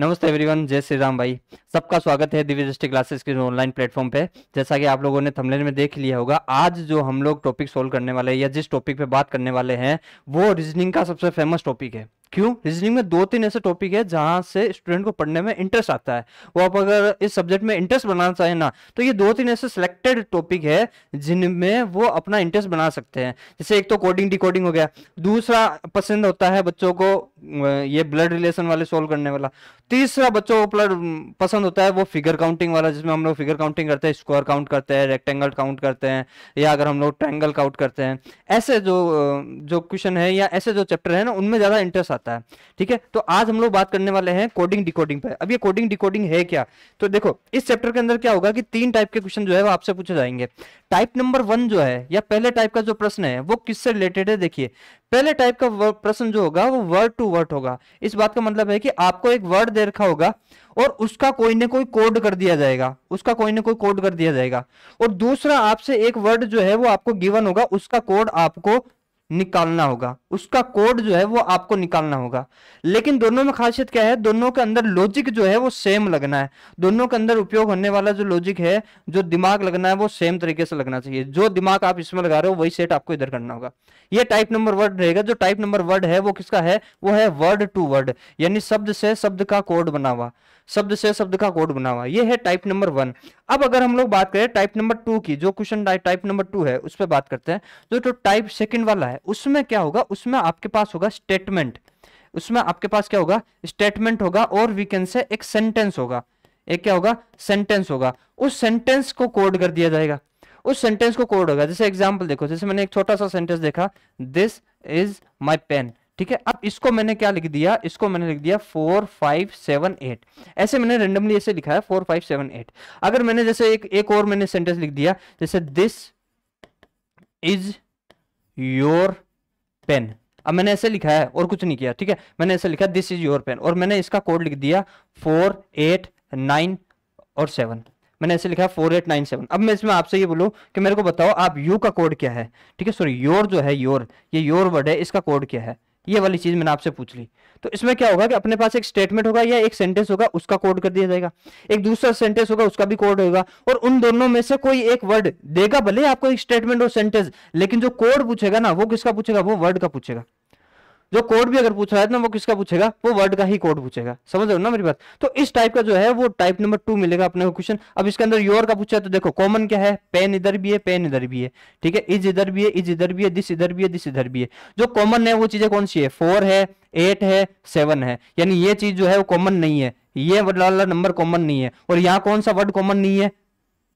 नमस्ते एवरीवन जय श्री राम भाई सबका स्वागत है दिव्य दृष्टि क्लासेस के ऑनलाइन प्लेटफॉर्म पे जैसा कि आप लोगों ने थंबनेल में देख लिया होगा आज जो हम लोग टॉपिक सोल्व करने वाले हैं या जिस टॉपिक पे बात करने वाले हैं वो रीजनिंग का सबसे फेमस टॉपिक है क्यों रीजनिंग में दो तीन ऐसे टॉपिक है जहां से स्टूडेंट को पढ़ने में इंटरेस्ट आता है वो आप अगर इस सब्जेक्ट में इंटरेस्ट बनाना चाहें ना तो ये दो तीन ऐसे सिलेक्टेड टॉपिक है जिनमें वो अपना इंटरेस्ट बना सकते हैं जैसे एक तो कोडिंग डिकोडिंग हो गया दूसरा पसंद होता है बच्चों को ये ब्लड रिलेशन वाले सोल्व करने वाला तीसरा बच्चों को पसंद होता है वो फिगर काउंटिंग वाला जिसमें हम लोग फिगर काउंटिंग करते हैं स्क्वायर काउंट करते हैं रेक्टेंगल काउंट करते हैं या अगर हम लोग ट्रैंगल काउंट करते हैं ऐसे जो जो क्वेश्चन है या ऐसे जो चैप्टर है ना उनमें ज़्यादा इंटरेस्ट आता है जाता है ठीक है तो आज हम लोग बात करने वाले हैं कोडिंग डिकोडिंग पर अब ये कोडिंग डिकोडिंग है क्या तो देखो इस चैप्टर के अंदर क्या होगा कि तीन टाइप के क्वेश्चन जो है वो आपसे पूछे जाएंगे टाइप नंबर वन जो है या पहले टाइप का जो प्रश्न है वो किससे रिलेटेड है देखिए पहले टाइप का प्रश्न जो होगा वो वर्ड टू वर्ड होगा इस बात का मतलब है कि आपको एक वर्ड दे रखा होगा और उसका कोई ना कोई कोड कर दिया जाएगा उसका कोई ना कोई कोड कर दिया जाएगा और दूसरा आपसे एक वर्ड जो है वो आपको गिवन होगा उसका कोड आपको निकालना होगा उसका कोड जो है वो आपको निकालना होगा लेकिन दोनों में खासियत क्या है दोनों के अंदर लॉजिक जो है वो सेम लगना है दोनों के अंदर उपयोग होने वाला जो लॉजिक है जो दिमाग लगना है वो सेम तरीके से लगना चाहिए जो दिमाग आप इसमें लगा रहे हो वही सेट आपको इधर करना होगा ये टाइप नंबर वर्ड रहेगा जो टाइप नंबर वर्ड है वो किसका है वो है वर्ड टू वर्ड यानी शब्द से शब्द का कोड बना हुआ शब्द से शब्द का कोड बना हुआ ये है टाइप नंबर वन अब अगर हम लोग बात करें टाइप नंबर टू की जो क्वेश्चन टाइप नंबर टू है उस पर बात करते हैं जो टाइप तो सेकंड वाला है उसमें क्या होगा उसमें आपके पास होगा स्टेटमेंट उसमें आपके पास क्या होगा स्टेटमेंट होगा और वीकेंड से एक सेंटेंस होगा एक क्या होगा सेंटेंस होगा उस सेंटेंस को कोड कर दिया जाएगा उस सेंटेंस को कोड होगा जैसे एग्जाम्पल देखो जैसे मैंने एक छोटा सा सेंटेंस देखा दिस इज माय पेन ठीक है अब इसको मैंने क्या लिख दिया इसको मैंने लिख दिया फोर फाइव सेवन एट ऐसे मैंने रेंडमली ऐसे लिखा है फोर फाइव सेवन एट अगर मैंने जैसे एक एक और मैंने सेंटेंस लिख दिया जैसे दिस इज योर पेन अब मैंने ऐसे लिखा है और कुछ नहीं किया ठीक है मैंने ऐसे लिखा दिस इज योर पेन और मैंने इसका कोड लिख दिया फोर एट नाइन और सेवन मैंने ऐसे लिखा फोर एट नाइन सेवन अब मैं इसमें आपसे ये बोलूं कि मेरे को बताओ आप यू का कोड क्या है ठीक है सॉरी योर जो है योर ये योर वर्ड है इसका कोड क्या है ये वाली चीज़ मैंने आपसे पूछ ली तो इसमें क्या होगा कि अपने पास एक स्टेटमेंट होगा या एक सेंटेंस होगा उसका कोड कर दिया जाएगा एक दूसरा सेंटेंस होगा उसका भी कोड होगा और उन दोनों में से कोई एक वर्ड देगा भले आपको एक स्टेटमेंट और सेंटेंस लेकिन जो कोड पूछेगा ना वो किसका पूछेगा वो वर्ड का पूछेगा जो कोड भी अगर पूछ रहा है ना वो किसका पूछेगा वो वर्ड का ही कोड पूछेगा समझ रहे हो ना मेरी बात तो इस टाइप का जो है वो टाइप नंबर टू मिलेगा अपने को क्वेश्चन अब इसके अंदर योर का पूछा है तो देखो कॉमन क्या है पेन इधर भी है पेन इधर भी है ठीक है इज इधर भी है इज इधर भी है दिस इधर भी है दिस इधर भी है जो कॉमन है वो चीजें कौन सी है फोर है एट है सेवन है यानी ये चीज जो है वो कॉमन नहीं है ये वाला नंबर कॉमन नहीं है और यहाँ कौन सा वर्ड कॉमन नहीं है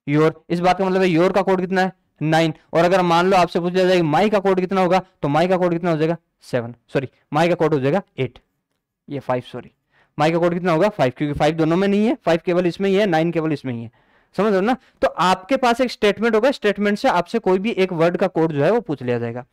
योर इस बात का मतलब योर का कोड कितना है नाइन और अगर मान लो आपसे पूछ लिया जाएगा माई का कोड कितना होगा तो माई का कोड कितना हो जाएगा सेवन सॉरी माई का कोड हो जाएगा एट ये फाइव सॉरी माई का कोड कितना होगा फाइव क्योंकि फाइव दोनों में नहीं है फाइव केवल इसमें ही है नाइन केवल इसमें ही है समझ रहे हो ना तो आपके पास एक स्टेटमेंट होगा स्टेटमेंट से आपसे कोई भी एक वर्ड का कोड जो है वो पूछ लिया जाएगा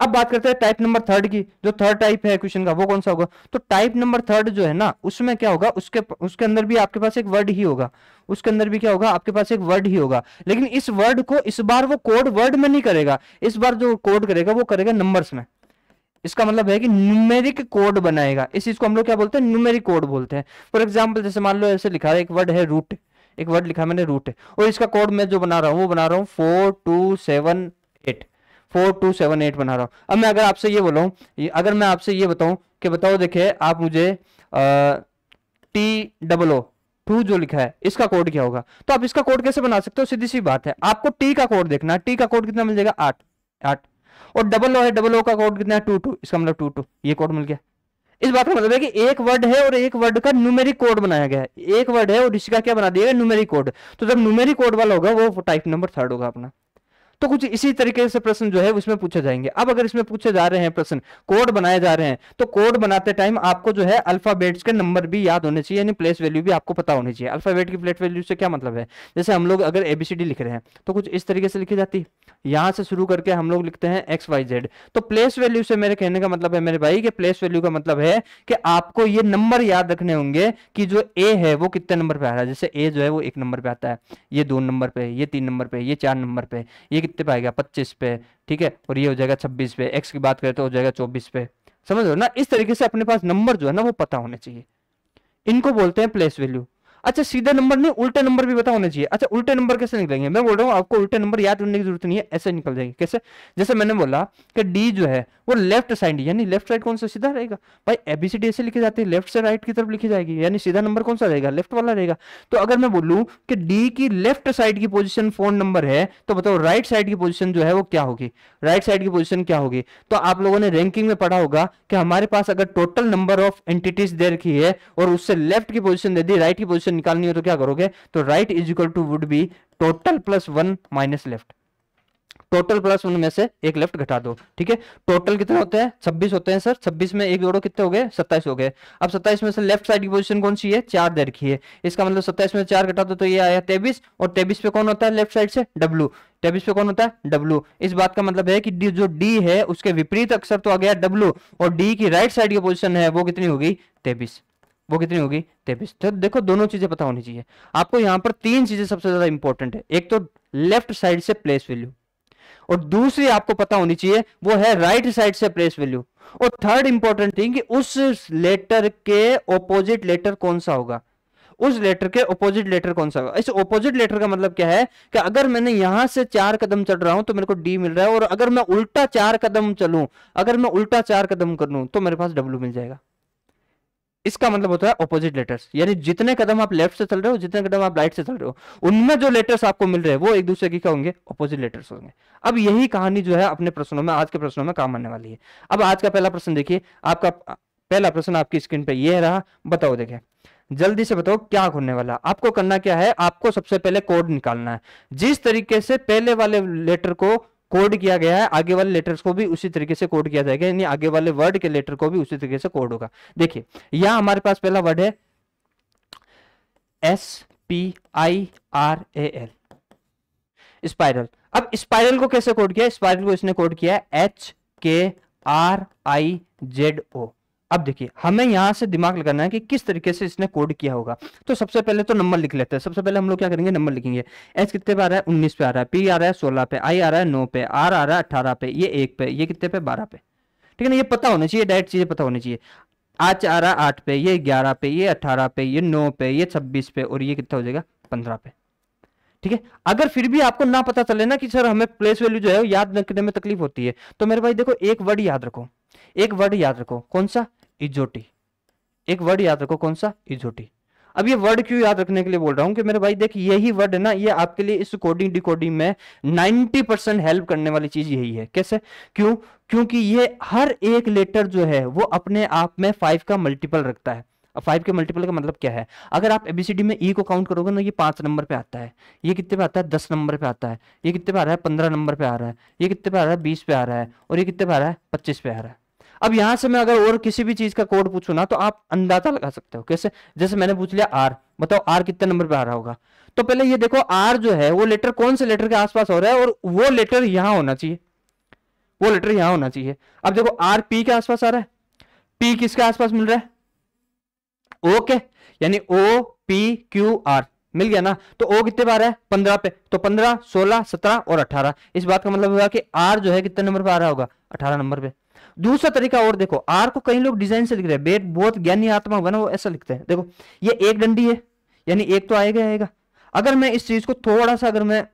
अब बात करते हैं टाइप नंबर थर्ड की जो थर्ड टाइप है क्वेश्चन का वो कौन सा होगा तो टाइप नंबर थर्ड जो है ना उसमें क्या होगा उसके उसके अंदर भी आपके पास एक वर्ड ही होगा उसके अंदर भी क्या होगा आपके पास एक वर्ड ही होगा लेकिन इस वर्ड को इस बार वो कोड वर्ड में नहीं करेगा इस बार जो कोड करेगा वो करेगा नंबर में इसका मतलब है कि न्यूमेरिक कोड बनाएगा इस चीज को हम लोग क्या बोलते हैं न्यूमेरिक कोड बोलते हैं फॉर एग्जाम्पल जैसे मान लो ऐसे लिखा है एक वर्ड है रूट एक वर्ड लिखा मैंने रूट और इसका कोड मैं जो बना रहा हूँ वो बना रहा हूँ four two seven eight four two seven eight बना रहा हूँ अब मैं अगर आपसे ये बोला अगर मैं आपसे ये बताऊँ कि बताओ देखे आप मुझे टी डबल ओ टू जो लिखा है इसका कोड क्या होगा तो आप इसका कोड कैसे बना सकते हो सीधी सी बात है आपको टी का कोड देखना टी का कोड कितना मिल जाएगा आठ आठ और डबल ओ है डबल ओ का कोड कितना है टू टू इसका मतलब टू टू ये कोड मिल गया इस बात का मतलब है कि एक वर्ड है और एक वर्ड का न्यूमेरिक कोड बनाया गया है एक वर्ड है और इसका क्या बना दिया गया न्यूमेरिक कोड तो जब न्यूमेरिक कोड वाला होगा वो टाइप नंबर थर्ड होगा अपना तो कुछ इसी तरीके से प्रश्न जो है उसमें पूछे जाएंगे अब अगर इसमें पूछे जा रहे हैं प्रश्न कोड बनाए जा रहे हैं तो कोड बनाते टाइम आपको जो है अल्फाबेट्स के नंबर भी याद होने चाहिए यानी प्लेस वैल्यू भी आपको पता होनी चाहिए अल्फाबेट की प्लेट वैल्यू से क्या मतलब है जैसे हम लोग अगर एबीसीडी लिख रहे हैं तो कुछ इस तरीके से लिखी जाती है यहां से शुरू करके हम लोग लिखते हैं एक्स वाई जेड तो प्लेस वैल्यू से मेरे कहने का मतलब है मेरे भाई कि प्लेस वैल्यू का मतलब है कि आपको ये नंबर याद रखने होंगे कि जो ए है वो कितने नंबर पे आ रहा है जैसे ए जो है वो एक नंबर पे आता है ये दो नंबर पे ये तीन नंबर पे ये चार नंबर पे ये कितने पे आएगा पच्चीस पे ठीक है और ये हो जाएगा छब्बीस पे एक्स की बात करें तो हो जाएगा चौबीस पे समझ लो ना इस तरीके से अपने पास नंबर जो है ना वो पता होने चाहिए इनको बोलते हैं प्लेस वैल्यू अच्छा सीधे नंबर नहीं उल्टे नंबर भी बता होने चाहिए अच्छा उल्टे नंबर कैसे निकलेंगे मैं बोल रहा हूँ आपको उल्टे नंबर याद करने की जरूरत नहीं है ऐसे निकल जाएंगे कैसे जैसे मैंने बोला कि डी जो है वो लेफ्ट साइड यानी लेफ्ट साइड कौन सा सीधा रहेगा भाई एबीसीडी ऐसे लिखी जाती है लेफ्ट से राइट की तरफ लिखी जाएगी यानी सीधा नंबर कौन सा रहेगा लेफ्ट वाला रहेगा तो अगर मैं बोलूँ कि डी की लेफ्ट साइड की पोजिशन फोन नंबर है तो बताओ राइट साइड की पोजिशन जो है वो क्या होगी राइट साइड की पोजिशन क्या होगी तो आप लोगों ने रैंकिंग में पढ़ा होगा कि हमारे पास अगर टोटल नंबर ऑफ एंटिटीज दे रखी है और उससे लेफ्ट की पोजिशन दे दी राइट की पोजिशन से निकालनी हो तो क्या करोगे तो right is equal to would be total plus one minus left total plus one में से एक लेफ्ट घटा दो ठीक है टोटल कितने होते हैं छब्बीस होते हैं सर छब्बीस में एक जोड़ो कितने हो गए सत्ताईस हो गए अब सत्ताईस में से लेफ्ट साइड की पोजीशन कौन सी है चार दे रखी है इसका मतलब सत्ताईस में चार घटा दो तो ये आया तेबीस और तेबीस पे कौन होता है लेफ्ट साइड से डब्लू तेबीस पे कौन होता है डब्लू इस बात का मतलब है कि जो डी है उसके विपरीत अक्षर तो आ गया डब्लू और डी की राइट साइड की पोजिशन है वो कितनी हो गई तेबीस वो कितनी होगी तेबिस तो देखो दोनों चीजें पता होनी चाहिए आपको यहां पर तीन चीजें सबसे ज्यादा इंपॉर्टेंट है एक तो लेफ्ट साइड से प्लेस वैल्यू और दूसरी आपको पता होनी चाहिए वो है राइट right साइड से प्लेस वैल्यू और थर्ड इंपॉर्टेंट थिंग उस लेटर के ऑपोजिट लेटर कौन सा होगा उस लेटर के ऑपोजिट लेटर कौन सा होगा इस ऑपोजिट लेटर का मतलब क्या है कि अगर मैंने यहां से चार कदम चल रहा हूं तो मेरे को डी मिल रहा है और अगर मैं उल्टा चार कदम चलूं अगर मैं उल्टा चार कदम कर लू तो मेरे पास डब्ल्यू मिल जाएगा इसका मतलब होता है ऑपोजिट लेटर्स यानी जितने कदम आप लेफ्ट से चल रहे हो जितने कदम आप राइट से चल रहे हो उनमें जो लेटर्स आपको मिल रहे हैं वो एक दूसरे की क्या होंगे ऑपोजिट लेटर्स होंगे अब यही कहानी जो है अपने प्रश्नों में आज के प्रश्नों में काम आने वाली है अब आज का पहला प्रश्न देखिए आपका पहला प्रश्न आपकी स्क्रीन पर यह रहा बताओ देखे जल्दी से बताओ क्या होने वाला आपको करना क्या है आपको सबसे पहले कोड निकालना है जिस तरीके से पहले वाले लेटर को कोड किया गया है आगे वाले लेटर्स को भी उसी तरीके से कोड किया जाएगा यानी आगे वाले वर्ड के लेटर को भी उसी तरीके से कोड होगा देखिए यहां हमारे पास पहला वर्ड है S P I R A L spiral अब स्पाइरल को कैसे कोड किया स्पाइरल को इसने कोड किया एच के आर आई जेड ओ अब देखिए हमें यहां से दिमाग लगाना है कि किस तरीके से इसने कोड किया होगा तो सबसे पहले तो नंबर लिख लेते हैं सबसे पहले हम लोग क्या करेंगे नंबर लिखेंगे एच कितने पे आ रहा है उन्नीस पे आ रहा है पी आ रहा है सोलह पे आई आ रहा है नौ पे आर आ रहा है अठारह पे ये एक पे ये कितने पे बारह पे ठीक है ना ये पता होना चाहिए डायरेक्ट चीजें पता होनी चाहिए आज आ रहा है आठ पे ये ग्यारह पे ये अठारह पे ये नौ पे ये छब्बीस पे और ये कितना हो जाएगा पंद्रह पे ठीक है अगर फिर भी आपको ना पता चले ना कि सर हमें प्लेस वैल्यू जो है याद रखने में तकलीफ होती है तो मेरे भाई देखो एक वर्ड याद रखो एक वर्ड याद रखो कौन सा इजोटी एक वर्ड याद रखो कौन सा इजोटी अब ये वर्ड क्यों याद रखने के लिए बोल रहा हूं कि मेरे भाई देख यही वर्ड है ना ये आपके लिए इस कोडिंग डिकोडिंग में 90 परसेंट हेल्प करने वाली चीज यही है कैसे क्यों क्योंकि ये हर एक लेटर जो है वो अपने आप में फाइव का मल्टीपल रखता है अब फाइव के मल्टीपल का मतलब क्या है अगर आप एबीसीडी में ई e को काउंट करोगे ना ये पांच नंबर पे आता है ये कितने पे आता है दस नंबर पे आता है ये कितने पे आ रहा है पंद्रह नंबर पे आ रहा है ये कितने पे आ रहा है बीस पे आ रहा है और ये कितने पे आ रहा है पच्चीस पे आ रहा है अब यहां से मैं अगर और किसी भी चीज का कोड पूछू ना तो आप अंदाजा लगा सकते हो कैसे जैसे मैंने पूछ लिया आर बताओ आर कितने नंबर पे आ रहा होगा तो पहले ये देखो आर जो है वो लेटर कौन से लेटर के आसपास हो रहा है और वो लेटर यहां होना चाहिए वो लेटर यहां होना चाहिए अब देखो आर पी के आसपास आ रहा है पी किसके आसपास मिल रहा है ओके यानी ओ पी क्यू आर मिल गया ना तो ओ कितने बार है पंद्रह पे तो पंद्रह सोलह सत्रह और अठारह इस बात का मतलब होगा कि आर जो है कितने नंबर पे आ रहा होगा अठारह नंबर पे दूसरा तरीका और देखो आर को कई लोग डिजाइन से लिख रहे हैं बेट बहुत ज्ञानी आत्मा बना वो ऐसा लिखते हैं देखो ये एक डंडी है यानी एक तो आएगा आएगा अगर मैं इस चीज को थोड़ा सा अगर मैं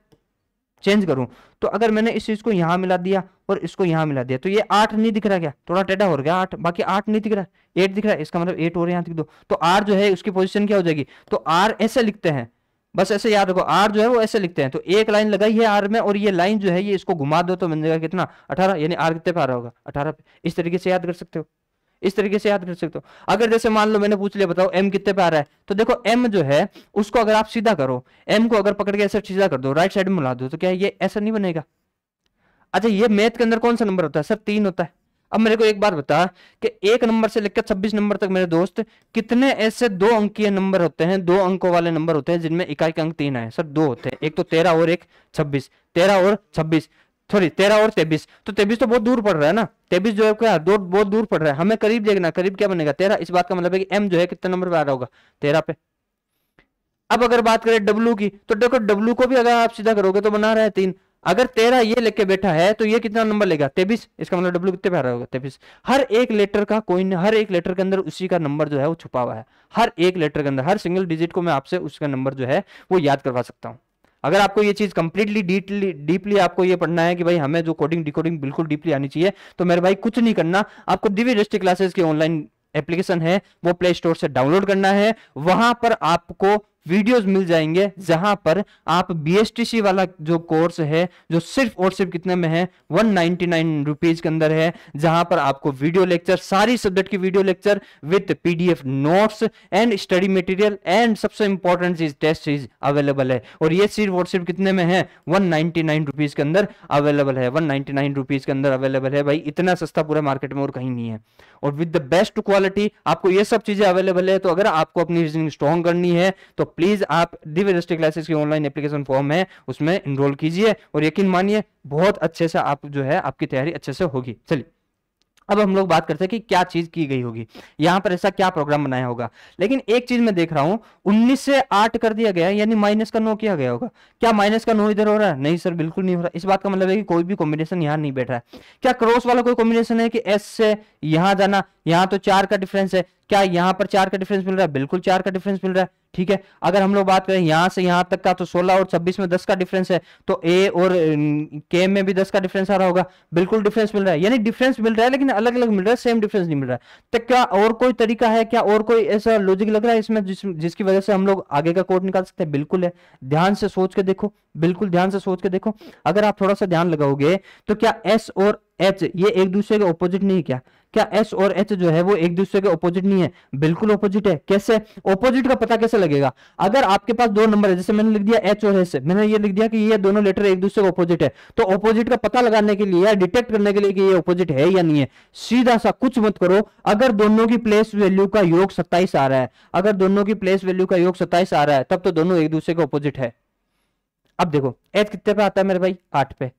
चेंज करूं तो अगर मैंने इस चीज को यहां मिला दिया और इसको यहां मिला दिया तो ये आठ नहीं दिख रहा क्या थोड़ा टेढ़ा हो गया आठ बाकी आठ नहीं दिख रहा एट दिख रहा है इसका मतलब एट और यहाँ दिख दो तो आर जो है उसकी पोजिशन क्या हो जाएगी तो आर ऐसे लिखते हैं बस ऐसे याद रखो आर जो है वो ऐसे लिखते हैं तो एक लाइन लगाई है आर में और ये लाइन जो है ये इसको घुमा दो तो बन जाएगा कितना अठारह यानी आर कितने पे आ रहा होगा अठारह पे इस तरीके से याद कर सकते हो इस तरीके से याद कर सकते हो अगर जैसे मान लो मैंने पूछ लिया बताओ एम कितने पे आ रहा है तो देखो एम जो है उसको अगर आप सीधा करो एम को अगर पकड़ के ऐसे सीधा कर दो राइट साइड में मिला दो तो क्या ये ऐसा नहीं बनेगा अच्छा ये मैथ के अंदर कौन सा नंबर होता है सर तीन होता है अब मेरे को एक बात बता कि एक नंबर से लेकर छब्बीस नंबर तक मेरे दोस्त कितने ऐसे दो अंकीय नंबर होते हैं दो अंकों वाले नंबर होते हैं जिनमें इकाई के अंक तीन आए सर दो होते हैं एक तो तेरह और एक छब्बीस तेरह और छब्बीस सॉरी तेरह और तेबीस तो तेबीस तो बहुत दूर पड़ रहा है ना तेबीस जो है क्या दो बहुत दूर पड़ रहा है हमें करीब देखना करीब क्या बनेगा तेरह इस बात का मतलब है कि एम जो है कितने नंबर पर आ रहा होगा तेरह पे अब अगर बात करें डब्लू की तो देखो डब्लू को भी अगर आप सीधा करोगे तो बना रहे हैं तीन अगर तेरह ये लेके बैठा है तो ये कितना नंबर लेगा तेबिस इसका मतलब डब्ल्यू कितने पे होगा तेबिस हर एक लेटर का कोई हर एक लेटर के अंदर उसी का नंबर जो है वो छुपा हुआ है हर एक लेटर के अंदर हर सिंगल डिजिट को मैं आपसे उसका नंबर जो है वो याद करवा सकता हूँ अगर आपको ये चीज कंप्लीटली डीपली डीपली आपको ये पढ़ना है कि भाई हमें जो कोडिंग डिकोडिंग बिल्कुल डीपली आनी चाहिए तो मेरे भाई कुछ नहीं करना आपको दिव्य डिस्ट्रिक्ट क्लासेस की ऑनलाइन एप्लीकेशन है वो प्ले स्टोर से डाउनलोड करना है वहां पर आपको वीडियोस मिल जाएंगे जहां पर आप बी वाला जो कोर्स है जो सिर्फ और सिर्फ कितने में है वन नाइनटी के अंदर है जहां पर आपको वीडियो लेक्चर सारी सब्जेक्ट की video lecture with PDF notes and study material and सबसे इंपॉर्टेंट चीज टेस्ट चीज अवेलेबल है और ये सिर्फ और सिर्फ कितने में है वन नाइनटी के अंदर अवेलेबल है वन नाइनटी के अंदर अवेलेबल है भाई इतना सस्ता पूरा मार्केट में और कहीं नहीं है और विद द बेस्ट क्वालिटी आपको ये सब चीजें अवेलेबल है तो अगर आपको अपनी रीजनिंग स्ट्रॉन्ग करनी है तो प्लीज आप दिव्य दृष्टि क्लासेस की ऑनलाइन एप्लीकेशन फॉर्म है उसमें इनरोल कीजिए और यकीन मानिए बहुत अच्छे से आप जो है आपकी तैयारी अच्छे से होगी चलिए अब हम लोग बात करते हैं कि क्या चीज की गई होगी यहाँ पर ऐसा क्या प्रोग्राम बनाया होगा लेकिन एक चीज मैं देख रहा हूं उन्नीस से आठ कर दिया गया यानी माइनस का नो किया गया होगा क्या माइनस का नो इधर हो रहा है नहीं सर बिल्कुल नहीं हो रहा इस बात का मतलब है कि कोई भी कॉम्बिनेशन यहाँ नहीं बैठ रहा है क्या क्रॉस वाला कोई कॉम्बिनेशन है कि एस से यहाँ जाना यहाँ तो चार का डिफरेंस है क्या यहाँ पर चार का डिफरेंस मिल रहा है बिल्कुल चार का डिफरेंस मिल रहा है ठीक है अगर हम लोग बात करें यहाँ से यहाँ तक का तो 16 और 26 में 10 का डिफरेंस है तो ए और के में भी 10 का डिफरेंस आ रहा होगा बिल्कुल डिफरेंस मिल रहा है यानी डिफरेंस मिल रहा है लेकिन अलग अलग मिल रहा है सेम डिफरेंस नहीं मिल रहा है तो क्या और कोई तरीका है क्या और कोई ऐसा लॉजिक लग रहा है इसमें जिस, जिसकी वजह से हम लोग आगे का कोर्ट निकाल सकते हैं बिल्कुल है ध्यान से सोच के देखो बिल्कुल ध्यान से सोच के देखो अगर आप थोड़ा सा ध्यान लगाओगे तो क्या एस और एच ये एक दूसरे के ऑपोजिट नहीं क्या क्या एस और एच जो है वो एक दूसरे के ऑपोजिट नहीं है बिल्कुल ऑपोजिट है कैसे ऑपोजिट का पता कैसे लगेगा अगर आपके पास दो नंबर है जैसे मैंने लिख दिया एच और एस मैंने ये लिख दिया कि ये दोनों लेटर एक दूसरे के ऑपोजिट है तो ऑपोजिट का पता लगाने के लिए या डिटेक्ट करने के लिए कि ये ऑपोजिट है या नहीं है सीधा सा कुछ मत करो अगर दोनों की प्लेस वैल्यू का योग सत्ताईस आ रहा है अगर दोनों की प्लेस वैल्यू का योग सत्ताईस आ रहा है तब तो दोनों एक दूसरे के ऑपोजिट है अब देखो एच कितने पे आता है मेरे भाई आठ पे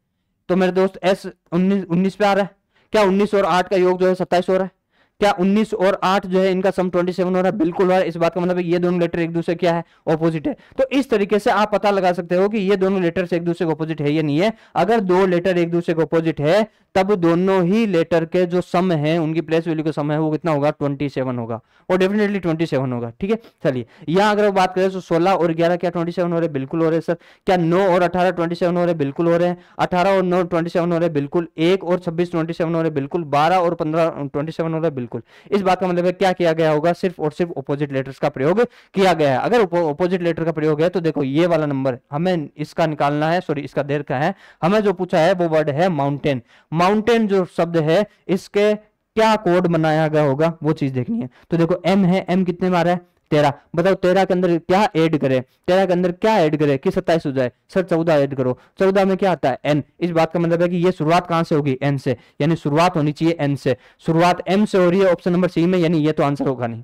तो मेरे दोस्त एस उन्नीस उन्नीस पे आ रहा है क्या उन्नीस और आठ का योग जो है सत्ताईस हो रहा है क्या 19 और 8 जो है इनका सम 27 हो रहा है बिल्कुल हो रहा है इस बात का मतलब ये दोनों लेटर एक दूसरे क्या है ऑपोजिट है तो इस तरीके से आप पता लगा सकते हो कि ये दोनों लेटर एक दूसरे के ऑपोजिट है या नहीं है अगर दो लेटर एक दूसरे के ऑपोजिट है तब दोनों ही लेटर के जो सम है उनकी प्लेस वैल्यू का सम है वो कितना होगा ट्वेंटी सेवन होगा और डेफिनेटली ट्वेंटी सेवन होगा ठीक है चलिए यहाँ अगर वो बात करें तो सोलह और ग्यारह क्या ट्वेंटी सेवन हो रहे हैं बिल्कुल हो रहे हैं सर क्या नौ और अठारह ट्वेंटी सेवन हो रहे हैं बिल्कुल हो रहे हैं अठारह और नौ ट्वेंटी सेवन हो रहे बिल्कुल एक और छब्बीस ट्वेंटी सेवन हो रहे बिल्कुल बारह और पंद्रह ट्वेंटी सेवन हो रहे बिल्कुल इस बात का मतलब है क्या किया गया होगा सिर्फ और सिर्फ अपोजिट लेटर का प्रयोग किया गया है अगर अपोजिट लेटर का प्रयोग है तो देखो ये वाला नंबर हमें इसका निकालना है सॉरी इसका देर का है हमें जो पूछा है वो वर्ड है माउंटेन माउंटेन जो शब्द है इसके क्या कोड बनाया गया होगा वो चीज देखनी है तो देखो एम है एम कितने में आ रहा है तेरह बताओ तेरह के अंदर क्या ऐड करे तेरह के अंदर क्या ऐड करे कि सत्ताईस हो जाए सर चौदह ऐड करो चौदह में क्या आता है एन इस बात का मतलब है कि ये शुरुआत कहां से होगी एन से यानी शुरुआत होनी चाहिए एन से शुरुआत एम से हो रही है ऑप्शन नंबर सी में यानी ये तो आंसर होगा नहीं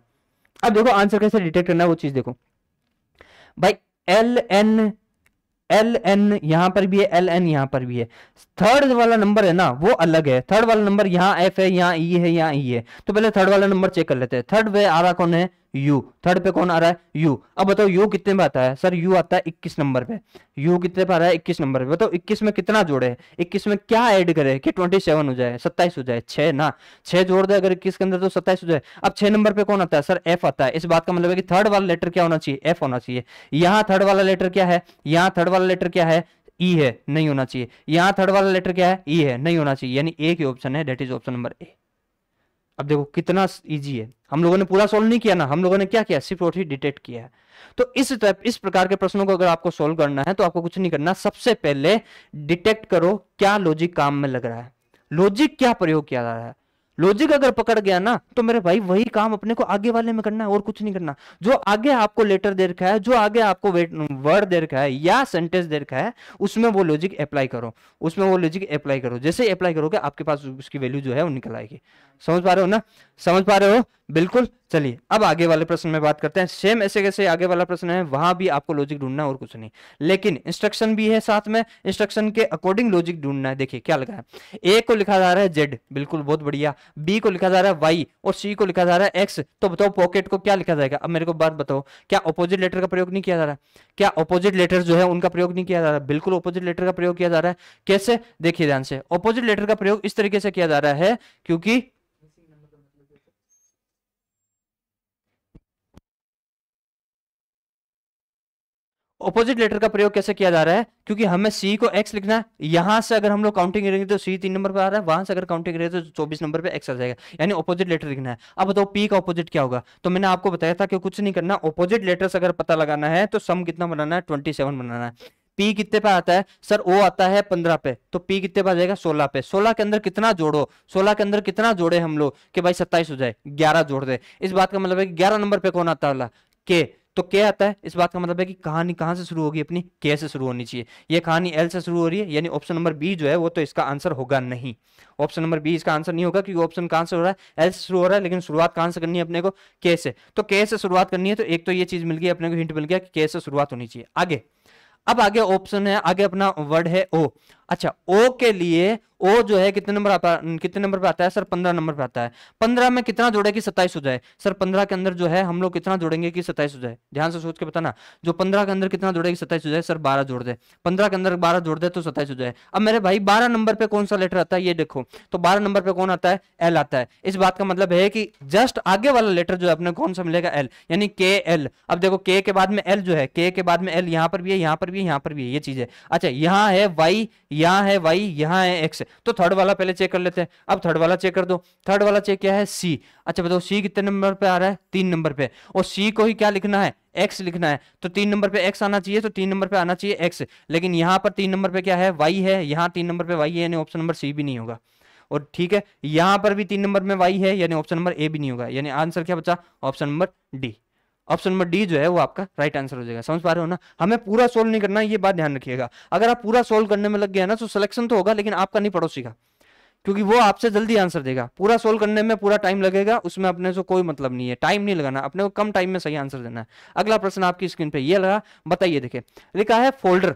अब देखो आंसर कैसे डिटेक्ट करना है वो चीज देखो भाई एल एन एल एन यहां पर भी है एल एन यहां पर भी है थर्ड वाला नंबर है ना वो अलग है थर्ड वाला नंबर यहाँ एफ है यहाँ ई e है यहाँ ई e है तो पहले थर्ड वाला नंबर चेक कर लेते हैं थर्ड वे आ रहा कौन है यू थर्ड पे कौन आ रहा है यू अब बताओ यू कितने पे आता है सर यू आता है इक्कीस नंबर पे यू कितने पे आ रहा है इक्कीस नंबर पे बताओ इक्कीस में कितना जोड़े है इक्कीस में क्या ऐड करे कि ट्वेंटी सेवन हो जाए सत्ताईस हो जाए छह ना छह जोड़ दे अगर इक्कीस के अंदर तो सत्ताईस हो जाए अब छह नंबर पे कौन आता है सर एफ आता है इस बात का मतलब है कि थर्ड वाला लेटर क्या होना चाहिए एफ होना चाहिए यहाँ थर्ड वाला लेटर क्या है यहाँ थर्ड वाला लेटर क्या है ई e है नहीं होना चाहिए यहाँ थर्ड वाला लेटर क्या है ई e है नहीं होना चाहिए यानी एक ही ऑप्शन है that is option number A अब देखो कितना इजी है हम लोगों ने पूरा सॉल्व नहीं किया ना हम लोगों ने क्या किया सिर्फ और ही डिटेक्ट किया है तो इस टाइप इस प्रकार के प्रश्नों को अगर आपको सॉल्व करना है तो आपको कुछ नहीं करना सबसे पहले डिटेक्ट करो क्या लॉजिक काम में लग रहा है लॉजिक क्या प्रयोग किया जा रहा है लॉजिक अगर पकड़ गया ना तो मेरे भाई वही काम अपने को आगे वाले में करना है और कुछ नहीं करना जो आगे आपको लेटर दे रखा है जो आगे आपको वर्ड दे रखा है या सेंटेंस दे रखा है उसमें वो लॉजिक अप्लाई करो उसमें वो लॉजिक अप्लाई करो जैसे अप्लाई करोगे आपके पास उसकी वैल्यू जो है वो निकल आएगी समझ पा रहे हो ना समझ पा रहे हो बिल्कुल चलिए अब आगे वाले प्रश्न में बात करते हैं सेम ऐसे कैसे आगे वाला प्रश्न है वहां भी आपको लॉजिक ढूंढना और कुछ नहीं लेकिन इंस्ट्रक्शन भी है साथ में इंस्ट्रक्शन के अकॉर्डिंग लॉजिक ढूंढना है देखिए क्या लगा है ए को लिखा जा रहा है जेड बिल्कुल बहुत बढ़िया बी को लिखा जा रहा है वाई और सी को लिखा जा रहा है एक्स तो बताओ पॉकेट को क्या लिखा जाएगा अब मेरे को बात बताओ क्या अपोजिट लेटर का प्रयोग नहीं किया जा रहा है क्या अपोजिट लेटर जो है उनका प्रयोग नहीं किया जा रहा है बिल्कुल अपोजिट लेटर का प्रयोग किया जा रहा है कैसे देखिए ध्यान से अपोजिट लेटर का प्रयोग इस तरीके से किया जा रहा है क्योंकि ऑपोजिट लेटर का प्रयोग कैसे किया जा रहा है क्योंकि हमें सी को एक्स लिखना है यहां से अगर हम लोग काउंटिंग करेंगे तो सी तीन नंबर पर आ रहा है वहां से अगर काउंटिंग करेंगे तो चौबीस नंबर पे एक्स आ जाएगा यानी ऑपोजिट लेटर लिखना है अब बताओ पी का ऑपोजिट क्या होगा तो मैंने आपको बताया था कि कुछ नहीं करना ऑपोजिट लेटर अगर पता लगाना है तो सम कितना बनाना है ट्वेंटी बनाना है पी कितने पे आता है सर O आता है पंद्रह पे तो पी कितने पे आ जाएगा सोलह पे सोलह के अंदर कितना जोड़ो सोलह के अंदर कितना जोड़े हम लोग कि भाई सत्ताईस हो जाए ग्यारह जोड़ दे इस बात का मतलब है ग्यारह नंबर पे कौन आता है के तो के आता है इस बात का मतलब है कि कहानी कहां से शुरू होगी अपनी के से शुरू होनी चाहिए ये कहानी एल से शुरू हो रही है यानी ऑप्शन नंबर बी जो है वो तो इसका आंसर होगा नहीं ऑप्शन नंबर बी इसका आंसर नहीं होगा क्योंकि ऑप्शन कहां से हो रहा है एल से शुरू हो रहा है लेकिन शुरुआत कहां से करनी है अपने को के से तो के से शुरुआत करनी है तो एक तो ये चीज मिल गई अपने को हिंट मिल गया कि के से शुरुआत होनी चाहिए आगे अब आगे ऑप्शन है आगे अपना वर्ड है ओ अच्छा ओ के लिए ओ जो है कितने नंबर आता कितने नंबर पे आता है सर पंद्रह नंबर पे आता है पंद्रह में कितना जोड़े कि सत्ताईस हो जाए सर पंद्रह के अंदर जो है हम लोग कितना जोड़ेंगे कि सत्ताईस हो जाए ध्यान से सोच के बताना जो पंद्रह के अंदर कितना जोड़े कि सत्ताईस हो जाए सर बारह जोड़ दे पंद्रह के अंदर बारह जोड़ दे तो सत्ताईस हो जाए अब मेरे भाई बारह नंबर पर कौन सा लेटर आता है ये देखो तो बारह नंबर पर कौन आता है एल आता है इस बात का मतलब है कि जस्ट आगे वाला लेटर जो है अपने कौन सा मिलेगा एल यानी के एल अब देखो के के बाद में एल जो है के के बाद में एल यहाँ पर भी है यहाँ पर भी है यहाँ पर भी है ये चीज है अच्छा यहाँ है वाई यहाँ है वाई यहाँ है एक्स तो थर्ड वाला पहले चेक कर लेते हैं अब थर्ड वाला चेक कर दो थर्ड वाला चेक क्या है सी अच्छा बताओ सी कितने नंबर पे आ रहा है तीन नंबर पे और सी को ही क्या लिखना है एक्स लिखना है तो तीन नंबर पे एक्स आना चाहिए तो तीन नंबर पे आना चाहिए एक्स लेकिन यहाँ पर तीन नंबर पे क्या है वाई है यहाँ तीन नंबर पे वाई है यानी ऑप्शन नंबर सी भी नहीं होगा और ठीक है यहाँ पर भी तीन नंबर में वाई है यानी ऑप्शन नंबर ए भी नहीं होगा यानी आंसर क्या बचा option number D option number D जो है वो आपका राइट आंसर हो जाएगा समझ पा रहे हो ना हमें पूरा सोल्व नहीं करना ये बात ध्यान रखिएगा अगर आप पूरा सोल्व करने में लग गया ना तो सिलेक्शन तो होगा लेकिन आपका नहीं पड़ोसी का क्योंकि वो आपसे जल्दी आंसर देगा पूरा सोल्व करने में पूरा टाइम लगेगा उसमें अपने से कोई मतलब नहीं है टाइम नहीं लगाना अपने को कम टाइम में सही आंसर देना है अगला प्रश्न आपकी स्क्रीन पे ये लगा बताइए देखिए लिखा है फोल्डर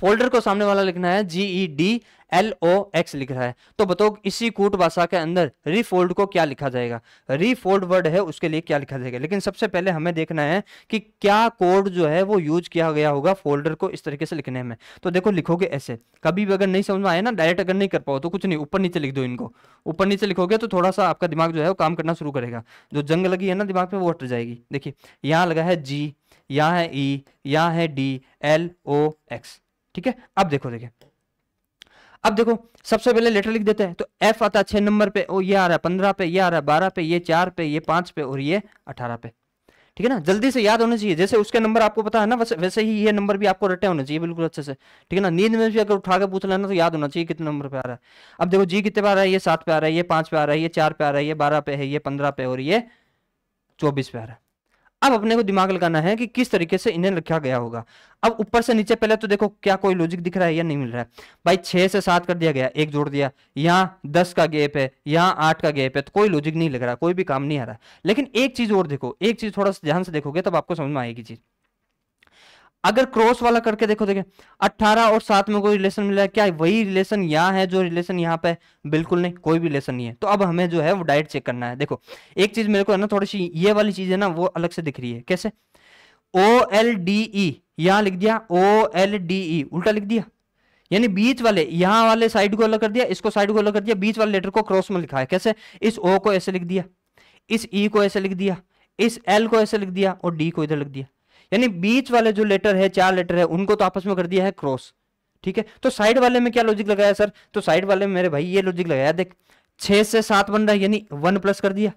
फोल्डर को सामने वाला लिखना है G E D e L O X लिख रहा है तो बताओ इसी कूट भाषा के अंदर रीफोल्ड को क्या लिखा जाएगा रीफोल्ड वर्ड है उसके लिए क्या लिखा जाएगा लेकिन सबसे पहले हमें देखना है कि क्या कोड जो है वो यूज किया गया होगा फोल्डर को इस तरीके से लिखने में तो देखो लिखोगे ऐसे कभी भी अगर नहीं समझ में आए ना डायरेक्ट अगर नहीं कर पाओ तो कुछ नहीं ऊपर नीचे लिख दो इनको ऊपर नीचे लिखोगे तो थोड़ा सा आपका दिमाग जो है वो काम करना शुरू करेगा जो जंग लगी है ना दिमाग में वो हट जाएगी देखिए यहाँ लगा है जी यहाँ है ई e, यहाँ है डी एल ओ एक्स ठीक है अब देखो देखिए अब देखो सबसे पहले लेटर लिख देते हैं तो एफ आता है छह नंबर पे और ये आ रहा है पंद्रह पे ये आ रहा है बारह पे ये चार पे ये पांच पे और ये अठारह पे ठीक है ना जल्दी से याद होना चाहिए जैसे उसके नंबर आपको पता है ना वैसे वैसे ही ये नंबर भी आपको रटे होने चाहिए बिल्कुल अच्छे से ठीक है ना नींद में भी अगर उठा के पूछ लेना तो याद होना चाहिए कितने नंबर पे आ रहा है अब देखो जी कितने पे आ रहा है ये सात पे आ रहा है ये पांच पे आ रहा है ये चार पे आ रहा है ये बारह पे है ये पंद्रह पे और ये चौबीस पे आ रहा है अब अपने को दिमाग लगाना है कि किस तरीके से इन्हें रखा गया होगा अब ऊपर से नीचे पहले तो देखो क्या कोई लॉजिक दिख रहा है या नहीं मिल रहा है भाई छह से सात कर दिया गया एक जोड़ दिया यहाँ दस का गैप है यहाँ आठ का गैप है तो कोई लॉजिक नहीं लग रहा कोई भी काम नहीं आ रहा लेकिन एक चीज और देखो एक चीज थोड़ा ध्यान से देखोगे तब आपको समझ में आएगी चीज अगर क्रॉस वाला करके देखो देखे अट्ठारह और सात में कोई रिलेशन मिला है क्या वही रिलेशन यहाँ है जो रिलेशन यहाँ पे बिल्कुल नहीं कोई भी रिलेशन नहीं है तो अब हमें जो है वो डायरेक्ट चेक करना है देखो एक चीज मेरे को है ना थोड़ी सी ये वाली चीज है ना वो अलग से दिख रही है कैसे ओ एल डी ई यहाँ लिख दिया ओ एल डी ई उल्टा लिख दिया यानी बीच वाले यहाँ वाले साइड को अलग कर दिया इसको साइड को अलग कर दिया बीच वाले लेटर को क्रॉस में लिखा है कैसे इस ओ को ऐसे लिख दिया इस ई e को ऐसे लिख दिया इस एल को ऐसे लिख दिया और डी को इधर लिख दिया यानी बीच वाले जो लेटर है चार लेटर है उनको तो आपस में कर दिया है क्रॉस ठीक है तो साइड वाले में क्या लॉजिक लगाया सर तो साइड वाले में मेरे भाई ये लॉजिक लगाया देख छह से सात बन रहा है यानी वन प्लस कर दिया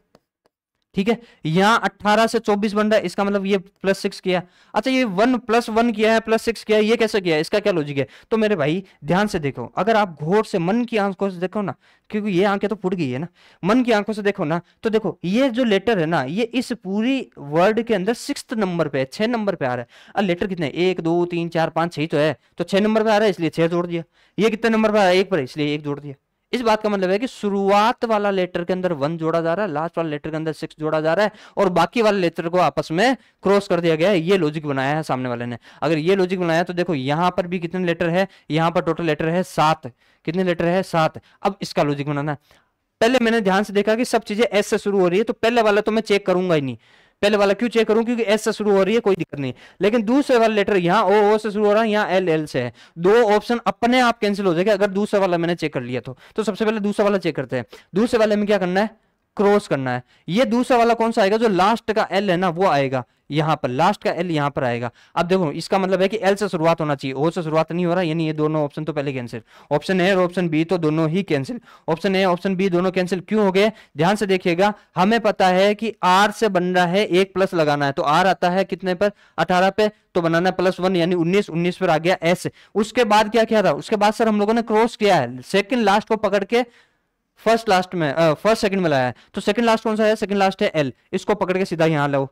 ठीक है यहाँ अट्ठारह से चौबीस बन रहा है इसका मतलब ये प्लस सिक्स किया अच्छा ये वन प्लस वन किया है प्लस सिक्स किया है ये कैसे किया है इसका क्या लॉजिक है तो मेरे भाई ध्यान से देखो अगर आप घोर से मन की आंखों से देखो ना क्योंकि ये आंखें तो फुट गई है ना मन की आंखों से देखो ना तो देखो ये जो लेटर है ना ये इस पूरी वर्ड के अंदर सिक्स नंबर पे है छह नंबर पे आ रहा है और लेटर कितने एक दो तीन चार पांच छह तो है तो छह नंबर पे आ रहा है इसलिए छह जोड़ दिया ये कितने नंबर पे आ रहा है एक पर इसलिए एक जोड़ दिया इस बात का मतलब है कि शुरुआत वाला लेटर के अंदर वन जोड़ा जा रहा है लास्ट वाला लेटर के अंदर सिक्स जोड़ा जा रहा है और बाकी वाले लेटर को आपस में क्रॉस कर दिया गया है ये लॉजिक बनाया है सामने वाले ने अगर ये लॉजिक बनाया तो देखो यहां पर भी कितने लेटर है यहां पर टोटल लेटर है सात कितने लेटर है सात अब इसका लॉजिक बनाना है पहले मैंने ध्यान से देखा कि सब चीजें ऐसे शुरू हो रही है तो पहले वाला तो मैं चेक करूंगा ही नहीं पहले वाला क्यों चेक करूं क्योंकि एस से शुरू हो रही है कोई दिक्कत नहीं लेकिन दूसरे वाला लेटर यहाँ ओ ओ से शुरू हो रहा है यहाँ एल एल से है दो ऑप्शन अपने आप कैंसिल हो जाएगा अगर दूसरा वाला मैंने चेक कर लिया तो, तो सबसे पहले दूसरा वाला चेक करते हैं दूसरे वाले में क्या करना है क्रॉस करना है ये दूसरा वाला कौन सा आएगा जो लास्ट का एल है ना वो आएगा यहाँ पर लास्ट का एल यहाँ पर आएगा अब देखो इसका मतलब है कि एल से शुरुआत होना चाहिए ओ से शुरुआत नहीं हो रहा यानी ये दोनों ऑप्शन तो पहले कैंसिल ऑप्शन ए और ऑप्शन बी तो दोनों ही cancel option A option B दोनों कैंसिल क्यों हो गए ध्यान से देखिएगा हमें पता है कि आर से बन रहा है एक प्लस लगाना है तो आर आता है कितने पर अठारह पे तो बनाना प्लस वन यानी उन्नीस उन्नीस पर आ गया एस उसके बाद क्या क्या था उसके बाद सर हम लोगों ने क्रॉस किया है सेकंड लास्ट को पकड़ के फर्स्ट लास्ट में फर्स्ट uh, सेकंड में लाया है तो सेकंड लास्ट कौन सा है सेकंड लास्ट है एल इसको पकड़ के सीधा यहाँ लाओ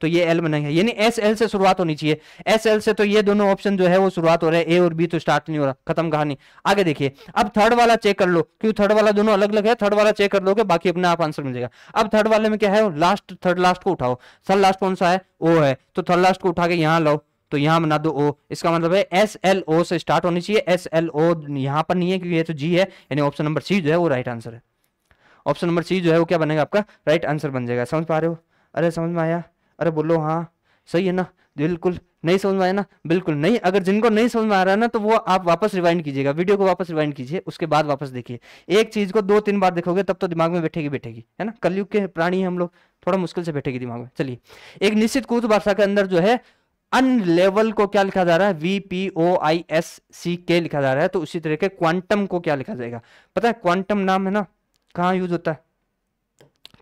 तो ये एल में नहीं है यानी एस एल से शुरुआत होनी चाहिए एस एल से तो ये दोनों ऑप्शन जो है वो शुरुआत हो रहे हैं ए और बी तो स्टार्ट नहीं हो रहा खत्म कहानी आगे देखिए अब थर्ड वाला चेक कर लो क्योंकि थर्ड वाला दोनों अलग अलग है थर्ड वाला चेक कर लोगे बाकी अपना आप आंसर मिलेगा अब थर्ड वाले में क्या है लास्ट थर्ड लास्ट को उठाओ थर्ड लास्ट कौन सा है ओ है तो थर्ड लास्ट को उठा के यहाँ लाओ तो यहां बना दो ओ इसका मतलब है एस एल ओ से स्टार्ट होनी चाहिए एस एल ओ यहाँ पर नहीं है क्योंकि ये तो जी है यानी ऑप्शन नंबर सी जो है वो राइट आंसर है ऑप्शन नंबर सी जो है वो क्या बनेगा आपका राइट आंसर बन जाएगा समझ पा रहे हो अरे समझ में आया अरे बोलो हाँ सही है ना बिल्कुल नहीं समझ में आया ना बिल्कुल नहीं अगर जिनको नहीं समझ में आ रहा है ना तो वो आप वापस रिवाइंड कीजिएगा वीडियो को वापस रिवाइंड कीजिए उसके बाद वापस देखिए एक चीज को दो तीन बार देखोगे तब तो दिमाग में बैठेगी बैठेगी है ना कलयुग के प्राणी हम लोग थोड़ा मुश्किल से बैठेगी दिमाग में चलिए एक निश्चित कुछ भाषा के अंदर जो है अन लेवल को क्या लिखा जा रहा है V P O I S C के लिखा जा रहा है तो उसी तरीके क्वांटम को क्या लिखा जाएगा पता है क्वांटम नाम है ना कहाँ यूज होता है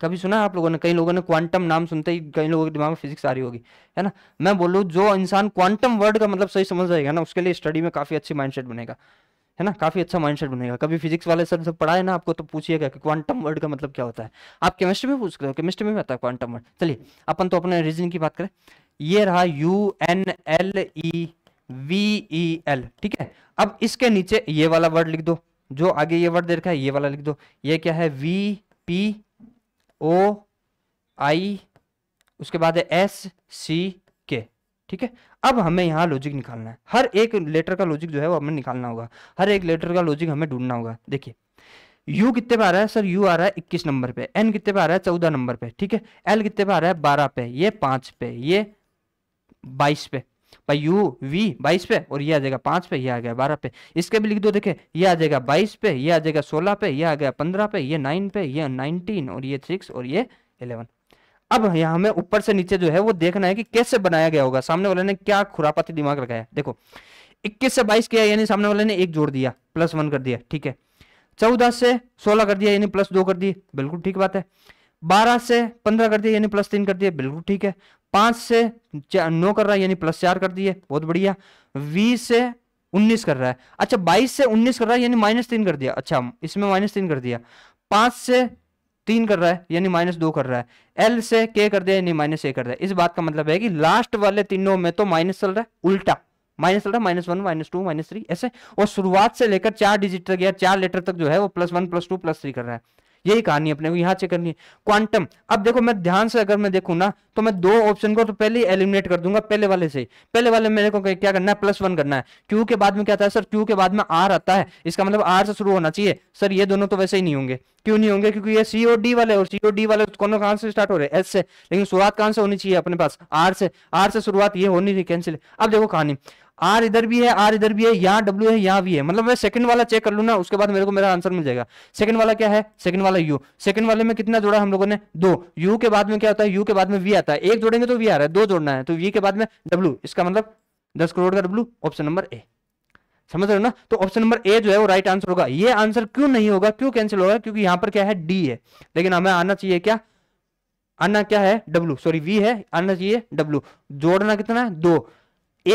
कभी सुना आप लोगों ने कई लोगों ने क्वांटम नाम सुनते ही कई लोगों के दिमाग में फिजिक्स आ रही होगी है ना मैं बोलूँ जो इंसान क्वांटम वर्ड का मतलब सही समझ जाएगा ना उसके लिए स्टडी में काफ़ी अच्छी माइंडसेट बनेगा है ना काफी अच्छा माइंडसेट बनेगा कभी फिजिक्स वाले सर से पढ़ाए ना आपको तो पूछिएगा कि क्वांटम वर्ड का मतलब क्या होता है आप केमिस्ट्री में पूछ रहे हो केमिस्ट्री में भी आता है क्वांटम वर्ड चलिए अपन तो अपने रीजनिंग की बात करें ये रहा U N L E V E L ठीक है अब इसके नीचे ये वाला वर्ड लिख दो जो आगे ये वर्ड दे रखा है ये वाला लिख दो ये क्या है वी पी ओ आई उसके बाद है एस सी के ठीक है अब हमें यहाँ लॉजिक निकालना है हर एक लेटर का लॉजिक जो है वो हमें निकालना होगा हर एक लेटर का लॉजिक हमें ढूंढना होगा देखिए यू कितने पे आ रहा है सर यू आ रहा है इक्कीस नंबर पे एन कितने पे आ रहा है चौदह नंबर पे ठीक है एल कितने पे आ रहा है बारह पे ये 5 पे ये बाईस पे भाई यू वी बाईस पे और ये आ जाएगा पांच पे ये आ गया बारह पे इसके भी लिख दो देखे ये आ जाएगा बाईस पे ये आ जाएगा सोलह पे ये आ गया पंद्रह पे ये नाइन पे ये नाइनटीन और ये सिक्स और ये इलेवन अब यहाँ हमें ऊपर से नीचे जो है वो देखना है कि कैसे बनाया गया होगा सामने वाले ने क्या खुरापाती दिमाग लगाया देखो इक्कीस से बाईस किया यानी सामने वाले ने एक जोड़ दिया प्लस वन कर दिया ठीक है चौदह से सोलह कर दिया यानी प्लस दो कर दिए बिल्कुल ठीक बात है बारह से पंद्रह कर दिया यानी प्लस तीन कर दिया बिल्कुल ठीक है पांच से नौ कर रहा है यानी प्लस चार कर दिए बहुत बढ़िया बीस से उन्नीस कर रहा है अच्छा बाईस से उन्नीस कर रहा है यानी माइनस तीन कर दिया अच्छा इसमें माइनस तीन कर दिया पांच से तीन कर रहा है यानी माइनस दो कर रहा है एल से के कर दिया यानी माइनस ए कर दिया इस बात का मतलब है कि लास्ट वाले तीनों में तो माइनस चल रहा है उल्टा माइनस चल रहा है minus one minus two minus three ऐसे और शुरुआत से लेकर चार डिजिट तक या चार लेटर तक जो है वो plus one plus two plus three कर रहा है यही कहानी अपने को यहाँ चेक करनी है क्वांटम अब देखो मैं ध्यान से अगर मैं देखू ना तो मैं दो ऑप्शन को तो पहले ही एलिमिनेट कर दूंगा पहले वाले से पहले वाले मेरे को क्या करना है प्लस वन करना है क्यू के बाद में क्या आता है सर क्यू के बाद में आर आता है इसका मतलब आर से शुरू होना चाहिए सर ये दोनों तो वैसे ही नहीं होंगे क्यों नहीं होंगे क्योंकि ये सी ओ डी वाले और सी ओ डी वाले कौन कहां से स्टार्ट हो रहे हैं एस से लेकिन शुरुआत कहां से होनी चाहिए अपने पास आर से आर से शुरुआत ये होनी थी कैंसिल अब देखो कहानी आर इधर भी है आर इधर भी है यहाँ डब्ल्यू है यहाँ भी है मतलब मैं सेकंड वाला चेक कर लू ना उसके बाद मेरे को मेरा आंसर मिल जाएगा सेकंड वाला क्या है सेकंड वाला यू सेकंड वाले में कितना जोड़ा हम लोगों ने दो यू के बाद में क्या होता है यू के बाद में वी आता है एक जोड़ेंगे तो वी आ रहा है दो जोड़ना है तो वी के बाद में डब्ल्यू इसका मतलब दस करोड़ का डब्ल्यू ऑप्शन नंबर ए समझ रहे हो ना तो ऑप्शन नंबर ए जो है वो राइट आंसर होगा ये आंसर क्यों नहीं होगा क्यों कैंसिल होगा क्योंकि यहाँ पर क्या है डी है लेकिन हमें आना चाहिए क्या आना क्या है डब्ल्यू सॉरी वी है आना चाहिए डब्ल्यू जोड़ना कितना है दो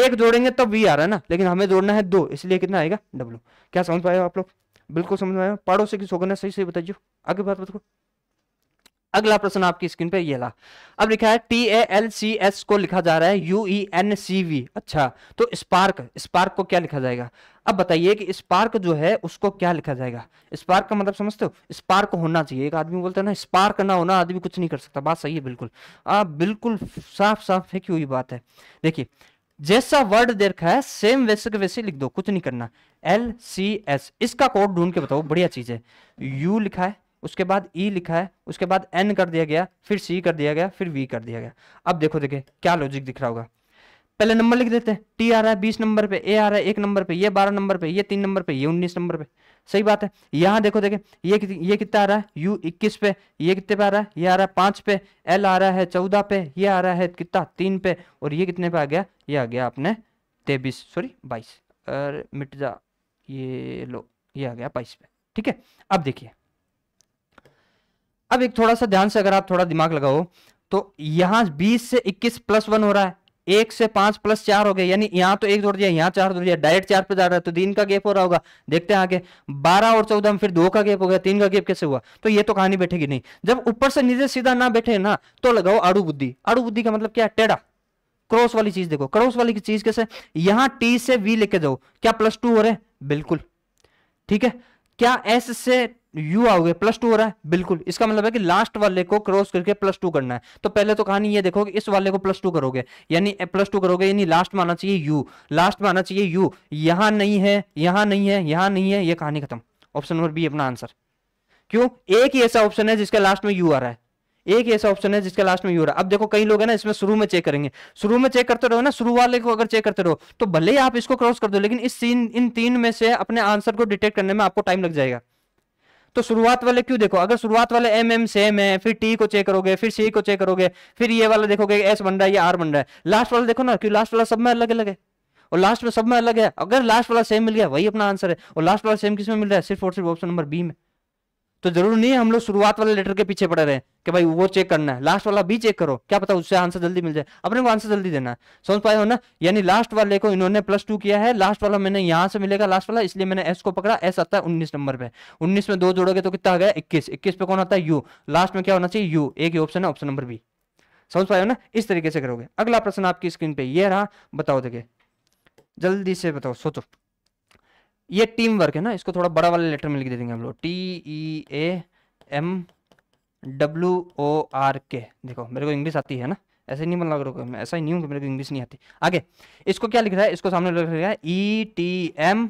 एक जोड़ेंगे तब वी आ रहा है ना लेकिन हमें जोड़ना है दो इसलिए कितना आएगा डब्ल्यू क्या समझ पाए आप लोग बिल्कुल समझ पाड़ो से किसो करना सही सही बताइए आगे बात बताओ अगला प्रश्न आपकी स्क्रीन पे ये ला अब लिखा है T A L C S को लिखा जा रहा है U E N C V अच्छा तो स्पार्क स्पार्क को क्या लिखा जाएगा अब बताइए कि स्पार्क जो है उसको क्या लिखा जाएगा स्पार्क का मतलब समझते हो स्पार्क होना चाहिए एक आदमी बोलता है ना स्पार्क ना होना आदमी कुछ नहीं कर सकता बात सही है बिल्कुल आप बिल्कुल साफ साफ है की हुई बात है देखिए जैसा वर्ड दे रखा है सेम वैसे के वैसे लिख दो कुछ नहीं करना एल सी एस इसका कोड ढूंढ के बताओ बढ़िया चीज है यू लिखा है उसके बाद ई e लिखा है उसके बाद एन कर दिया गया फिर सी कर दिया गया फिर वी कर दिया गया अब देखो देखे क्या लॉजिक दिख रहा होगा पहले नंबर लिख देते हैं टी आ रहा है बीस नंबर पे ए आ रहा है एक नंबर पे ये बारह नंबर पे ये तीन नंबर पे ये उन्नीस नंबर पे सही बात है यहाँ देखो देखे ये ये कितना आ रहा है यू इक्कीस पे ये कितने पे आ रहा है ये आ रहा है पांच पे एल आ रहा है चौदह पे ये आ रहा है कितना तीन पे और ये कितने पे आ गया ये आ गया आपने तेबीस सॉरी बाईस मिट जा ये लो ये आ गया बाईस पे ठीक है अब देखिए अब एक थोड़ा सा ध्यान से अगर आप थोड़ा दिमाग लगाओ तो यहां बीस से इक्कीस प्लस वन हो रहा है एक से पांच प्लस चार हो गए यानी यहाँ तो एक जोड़ दिया यहाँ चार जोड़ दिया डायरेक्ट चार पे जा रहा है तो तीन का गैप हो रहा होगा देखते हैं आगे बारह और चौदह में फिर दो का गैप हो गया तीन का गैप कैसे हुआ तो ये तो कहानी बैठेगी नहीं जब ऊपर से नीचे सीधा ना बैठे ना तो लगाओ आड़ू बुद्धि आड़ू बुद्धि का मतलब क्या है टेढ़ा क्रॉस वाली चीज देखो क्रॉस वाली चीज कैसे यहाँ टी से वी लेके जाओ क्या प्लस टू हो रहे बिल्कुल ठीक है क्या एस से यू आओगे प्लस टू हो रहा है बिल्कुल इसका मतलब है कि लास्ट वाले को क्रॉस करके प्लस टू करना है तो पहले तो कहानी ये देखो कि इस वाले को प्लस टू करोगे यानी प्लस टू करोगे यानी लास्ट माना चाहिए यू लास्ट माना चाहिए यू यहां नहीं है यहां नहीं है यहां नहीं है ये कहानी खत्म ऑप्शन नंबर बी अपना आंसर क्यों एक ही ऐसा ऑप्शन है जिसके लास्ट में यू आ रहा है एक ऐसा ऑप्शन है जिसके लास्ट में यू रहा अब देखो कई लोग है ना इसमें शुरू में चेक करेंगे शुरू में चेक करते रहो ना शुरू वाले को अगर चेक करते रहो तो भले ही आप इसको क्रॉस कर दो लेकिन इस सीन इन तीन में से अपने आंसर को डिटेक्ट करने में आपको टाइम लग जाएगा तो शुरुआत वाले क्यों देखो अगर शुरुआत वाले एम एम सेम है फिर टी को चेक करोगे फिर सी को चेक करोगे फिर ये वाला देखोगे एस बन रहा है या आर बन रहा है लास्ट वाला देखो ना क्यों लास्ट वाला सब में अलग अलग है और लास्ट में सब में अलग है अगर लास्ट वाला सेम मिल गया वही अपना आंसर है और लास्ट वाला सेम किस में मिल रहा है सिर्फ और सिर्फ ऑप्शन नंबर बी में तो जरूर नहीं हम लोग शुरुआत वाले लेटर के पीछे पड़े रहे कि भाई वो चेक करना है लास्ट वाला भी चेक करो क्या पता उससे आंसर जल्दी मिल जाए अपने को आंसर जल्दी देना है समझ पाए हो ना यानी लास्ट वाले को इन्होंने प्लस टू किया है लास्ट वाला मैंने यहाँ से मिलेगा लास्ट वाला इसलिए मैंने एस को पकड़ा एस आता है उन्नीस नंबर पे उन्नीस में दो जोड़ोगे तो कितना आ गया इक्कीस इक्कीस पे कौन आता है यू लास्ट में क्या होना चाहिए यू एक ही ऑप्शन है ऑप्शन नंबर बी समझ पाए हो ना इस तरीके से करोगे अगला प्रश्न आपकी स्क्रीन पे ये रहा बताओ देखे जल्दी से बताओ सोचो ये टीम वर्क है ना इसको थोड़ा बड़ा वाला लेटर में लिख दे देंगे हम लोग T E A M W O R K देखो मेरे को इंग्लिश आती है ना ऐसे नहीं मतलब करोगे मैं ऐसा ही नहीं हूँ मेरे को इंग्लिश नहीं आती आगे इसको क्या लिख रहा है इसको सामने लिख रहा है E T M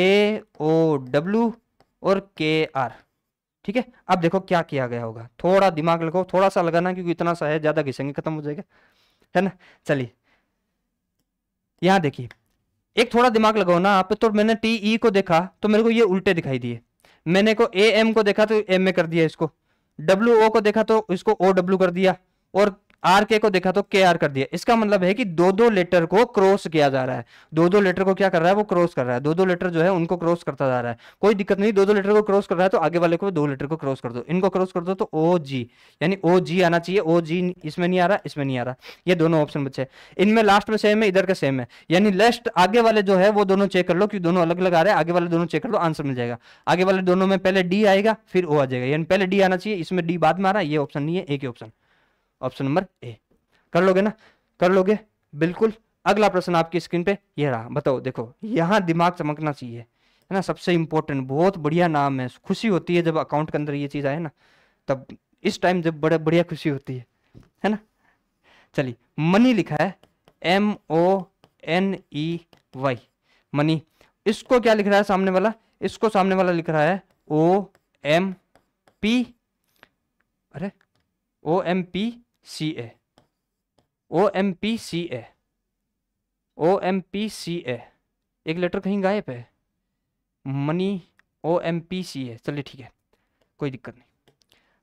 A O W और के आर ठीक है अब देखो क्या किया गया होगा थोड़ा दिमाग लगो थोड़ा सा लगाना क्योंकि इतना सा है ज़्यादा घिसेंगे खत्म हो जाएगा है ना चलिए यहां देखिए एक थोड़ा दिमाग लगाओ ना आप तो मैंने टी ई e को देखा तो मेरे को ये उल्टे दिखाई दिए मैंने को ए एम को देखा तो एम ए कर दिया इसको डब्ल्यू ओ को देखा तो इसको ओ डब्ल्यू कर दिया और आर के को देखा तो के आर कर दिया इसका मतलब है कि दो दो लेटर को क्रॉस किया जा रहा है दो दो लेटर को क्या कर रहा है वो क्रॉस कर रहा है दो दो लेटर जो है उनको क्रॉस करता जा रहा है कोई दिक्कत नहीं दो दो लेटर को क्रॉस कर रहा है तो आगे वाले को दो लेटर को क्रॉस कर दो इनको क्रॉस कर दो तो ओ जी यानी ओ जी आना चाहिए ओ जी इसमें नहीं आ रहा इसमें नहीं आ रहा ये दोनों ऑप्शन बच्चे इनमें लास्ट में सेम है इधर का सेम है यानी लेस्ट आगे वाले जो है वो दोनों चेक कर लो क्योंकि दोनों अलग अलग आ रहे हैं आगे वाले दोनों चेक कर लो आंसर मिल जाएगा आगे वाले दोनों में पहले डी आएगा फिर ओ आ जाएगा यानी पहले डी आना चाहिए इसमें डी बाद में आ रहा है ये ऑप्शन नहीं है एक ही ऑप्शन ऑप्शन नंबर ए कर लोगे ना कर लोगे बिल्कुल अगला प्रश्न आपकी स्क्रीन पे ये रहा बताओ देखो यहाँ दिमाग चमकना चाहिए है ना सबसे इंपॉर्टेंट बहुत बढ़िया नाम है खुशी होती है जब अकाउंट के अंदर ये चीज़ आए ना तब इस टाइम जब बड़े बढ़िया खुशी होती है है ना चलिए मनी लिखा है M O N E Y money इसको क्या लिख रहा है सामने वाला इसको सामने वाला लिख रहा है ओ एम पी अरे O M P C A O M P C A O M P C A एक लेटर कहीं गायब है money O M P C A चलिए ठीक है कोई दिक्कत नहीं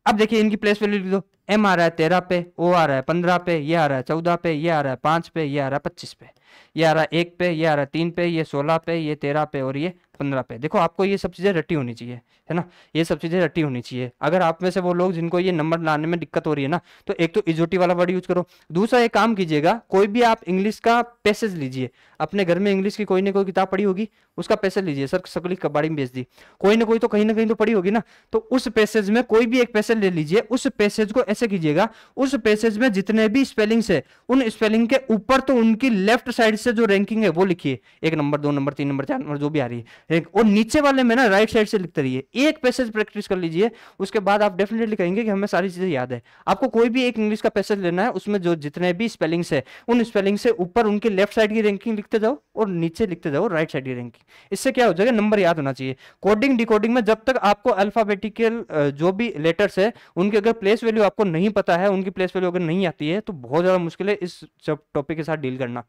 अब देखिए इनकी प्लेस वैल्यू लिख दो एम आ रहा है तेरह पे ओ आ रहा है पंद्रह पे ये आ रहा है चौदह पे ये आ रहा है पाँच पे ये आ रहा है पच्चीस पे ये आ रहा है एक पे ये आ रहा है तीन पे ये सोलह पे ये तेरह पे और ये पंद्रह पे देखो आपको ये सब चीज़ें रट्टी होनी चाहिए है ना ये सब चीज़ें रट्टी होनी चाहिए अगर आप में से वो लोग जिनको ये नंबर लाने में दिक्कत हो रही है ना तो एक तो इजोटी वाला वर्ड यूज करो दूसरा एक काम कीजिएगा कोई भी आप इंग्लिश का पैसेज लीजिए अपने घर में इंग्लिश की कोई ना कोई किताब पढ़ी होगी उसका पैसेज लीजिए सर सकली कबाड़ी में बेच दी कोई ना कोई तो कहीं ना कहीं तो पढ़ी होगी ना तो उस पैसेज में कोई भी एक पैसेज ले लीजिए उस पैसेज को ऐसे कीजिएगा उस पैसेज में जितने भी स्पेलिंग्स है उन स्पेलिंग के ऊपर तो उनकी लेफ्ट साइड से जो रैंकिंग है वो लिखिए एक नंबर दो नंबर तीन नंबर चार नंबर जो भी आ रही है और नीचे वाले में ना राइट साइड से लिखते रहिए एक पैसेज प्रैक्टिस कर लीजिए उसके बाद आप डेफिनेटली कहेंगे कि हमें सारी चीज़ें याद है आपको कोई भी एक इंग्लिश का पैसेज लेना है उसमें जो जितने भी स्पेलिंग्स है उन स्पेलिंग से ऊपर उनके लेफ्ट साइड की रैंकिंग लिखते जाओ और नीचे लिखते जाओ राइट साइड की रैंकिंग इससे क्या हो जाएगा नंबर याद होना चाहिए कोडिंग डिकोडिंग में जब तक आपको अल्फाबेटिकल जो भी लेटर्स है उनके अगर प्लेस वैल्यू आपको नहीं पता है उनकी प्लेस वैल्यू अगर नहीं आती है तो बहुत ज़्यादा मुश्किल है इस टॉपिक के साथ डील करना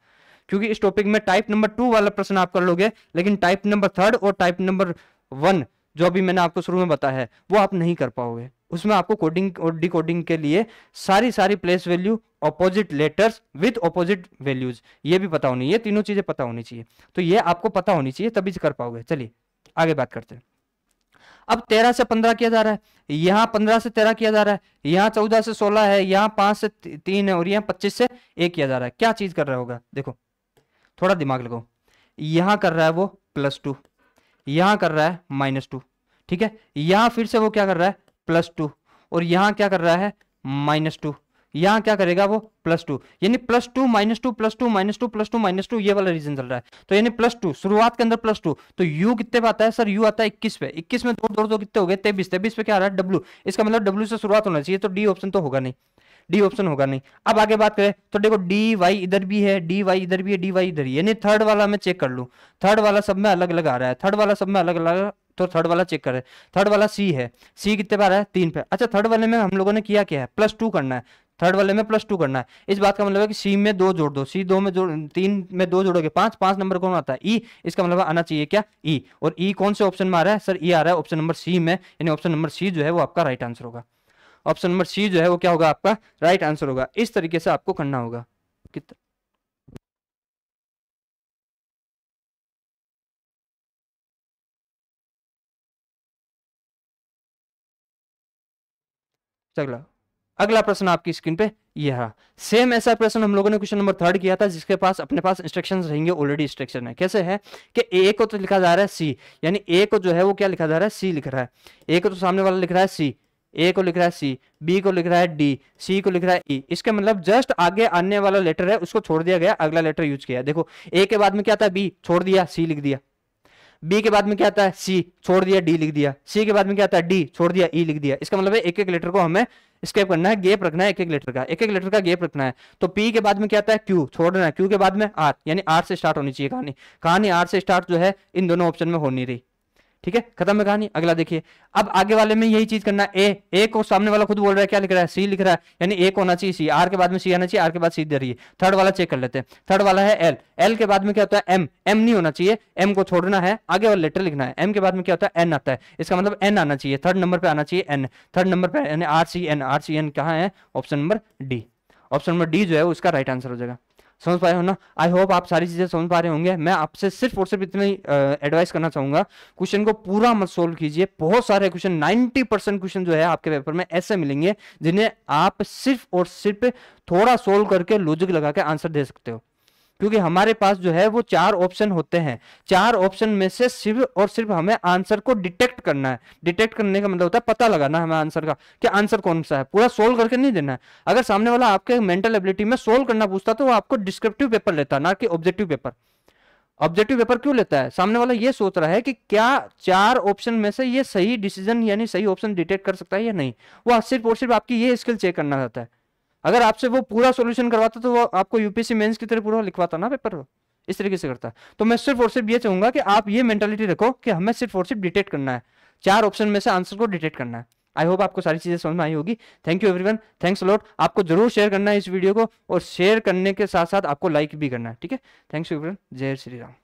क्योंकि इस टॉपिक में टाइप नंबर टू वाला प्रश्न आप कर लोगे लेकिन टाइप नंबर थर्ड और टाइप नंबर वन जो अभी मैंने आपको शुरू में बताया है वो आप नहीं कर पाओगे उसमें आपको कोडिंग और डिकोडिंग के लिए सारी सारी place value opposite letters with opposite values ये भी पता होनी ये तीनों चीजें पता होनी चाहिए तो ये आपको पता होनी चाहिए तभी कर पाओगे चलिए आगे बात करते हैं अब तेरह से पंद्रह किया जा रहा है यहाँ पंद्रह से तेरह किया जा रहा है यहाँ चौदह से सोलह है यहाँ पांच से तीन है और यहाँ पच्चीस से एक किया जा रहा है क्या चीज कर रहा होगा देखो थोड़ा दिमाग लगाओ यहां कर रहा है वो प्लस टू यहां कर रहा है माइनस टू ठीक है यहां फिर से वो क्या कर रहा है प्लस टू और यहां क्या कर रहा है माइनस टू यहां क्या करेगा वो प्लस टू यानी plus two minus two plus two minus two plus two minus two ये वाला रीजन चल रहा है तो यानी प्लस टू शुरुआत के अंदर प्लस टू तो यू कितने पे आता है सर यू आता है इक्कीस पे इक्कीस में दो दो दो कितने हो गए तेबीस तेबीस पे क्या आ रहा है डब्ल्यू इसका मतलब डब्ल्यू से शुरुआत होना चाहिए तो डी ऑप्शन तो होगा नहीं डी ऑप्शन होगा नहीं अब आगे बात करें तो देखो डी वाई इधर भी है डी वाई इधर भी है डी वाई इधर ही यानी थर्ड वाला मैं चेक कर लू थर्ड वाला सब में अलग अलग आ रहा है थर्ड वाला सब में अलग अलग तो थर्ड वाला चेक करें थर्ड वाला सी है सी कितने बार है तीन पे अच्छा थर्ड वाले में हम लोगों ने किया क्या है प्लस टू करना है थर्ड वाले में प्लस टू करना है इस बात का मतलब है कि सी में दो जोड़ दो सी दो में जोड़ तीन में दो जोड़ोगे पांच पांच नंबर कौन आता है ई e, इसका मतलब आना चाहिए क्या ई e. और ई e कौन से ऑप्शन में आ रहा है सर ई e आ रहा है ऑप्शन नंबर सी में यानी ऑप्शन नंबर सी जो है वो आपका राइट आंसर होगा ऑप्शन नंबर सी जो है वो क्या होगा आपका राइट आंसर होगा इस तरीके से आपको करना होगा कितना अगला अगला प्रश्न आपकी स्क्रीन पे यह सेम ऐसा प्रश्न हम लोगों ने क्वेश्चन नंबर थर्ड किया था जिसके पास अपने पास इंस्ट्रक्शन रहेंगे ऑलरेडी इंस्ट्रक्शन है कैसे है कि ए को तो लिखा जा रहा है सी यानी ए को जो है वो क्या लिखा जा रहा है सी लिख रहा है ए को तो सामने वाला लिख रहा है सी ए को लिख रहा है सी बी को लिख रहा है डी सी को लिख रहा है ई e। इसके मतलब जस्ट आगे आने वाला लेटर है उसको छोड़ दिया गया अगला लेटर यूज किया देखो ए के बाद में क्या आता है बी छोड़ दिया सी लिख दिया बी के बाद में क्या आता है सी छोड़ दिया डी लिख दिया सी के बाद में क्या आता है डी छोड़ दिया ई e लिख दिया इसका मतलब है एक एक लेटर को हमें स्केप करना है गेप रखना है एक एक लेटर का एक एक लेटर का गेप रखना है तो पी के बाद में क्या आता है क्यू छोड़ना है क्यू के बाद में आर यानी आर से स्टार्ट होनी चाहिए कहानी कहानी आर से स्टार्ट जो है इन दोनों ऑप्शन में होनी रही ठीक है खत्म है कहानी अगला देखिए अब आगे वाले में यही चीज करना ए ए को सामने वाला खुद बोल रहा है क्या लिख रहा है सी लिख रहा है यानी ए को होना चाहिए सी आर के बाद में सी आना चाहिए आर के बाद सी दे रही है थर्ड वाला चेक कर लेते हैं थर्ड वाला है एल एल के बाद में क्या होता है एम एम नहीं होना चाहिए एम को छोड़ना है आगे वाला लेटर लिखना है एम के बाद में क्या होता है एन आता है इसका मतलब एन आना चाहिए थर्ड नंबर पर आना चाहिए एन थर्ड नंबर पर R C N R C N कहा है option number D option number D जो है उसका राइट आंसर हो जाएगा समझ पाए हो ना आई होप आप सारी चीज़ें समझ पा रहे होंगे मैं आपसे सिर्फ और सिर्फ इतना ही एडवाइस करना चाहूंगा क्वेश्चन को पूरा मत सोल्व कीजिए बहुत सारे क्वेश्चन नाइनटी परसेंट क्वेश्चन जो है आपके पेपर में ऐसे मिलेंगे जिन्हें आप सिर्फ और सिर्फ थोड़ा सोल्व करके लॉजिक लगा के आंसर दे सकते हो क्योंकि हमारे पास जो है वो चार ऑप्शन होते हैं चार ऑप्शन में से सिर्फ और सिर्फ हमें आंसर को डिटेक्ट करना है डिटेक्ट करने का मतलब होता है पता लगाना है हमें आंसर का कि आंसर कौन सा है पूरा सोल्व करके नहीं देना है अगर सामने वाला आपके मेंटल एबिलिटी में सोल्व करना पूछता तो वो आपको डिस्क्रिप्टिव पेपर लेता ना कि ऑब्जेक्टिव पेपर ऑब्जेक्टिव पेपर क्यों लेता है सामने वाला ये सोच रहा है कि क्या चार ऑप्शन में से ये सही डिसीजन यानी सही ऑप्शन डिटेक्ट कर सकता है या नहीं वो सिर्फ और सिर्फ आपकी ये स्किल चेक करना चाहता है अगर आपसे वो पूरा सोल्यूशन करवाता तो वो आपको यूपीएससी मेन्स की तरह पूरा लिखवाता ना पेपर वो इस तरीके से करता तो मैं सिर्फ और सिर्फ ये चाहूंगा कि आप ये मेंटालिटी रखो कि हमें सिर्फ और सिर्फ डिटेक्ट करना है चार ऑप्शन में से आंसर को डिटेक्ट करना है आई होप आपको सारी चीज़ें समझ में आई होगी thank you everyone thanks lot आपको जरूर शेयर करना है इस वीडियो को और शेयर करने के साथ साथ आपको लाइक भी करना है ठीक है थैंक्स एवरीवन जय श्री राम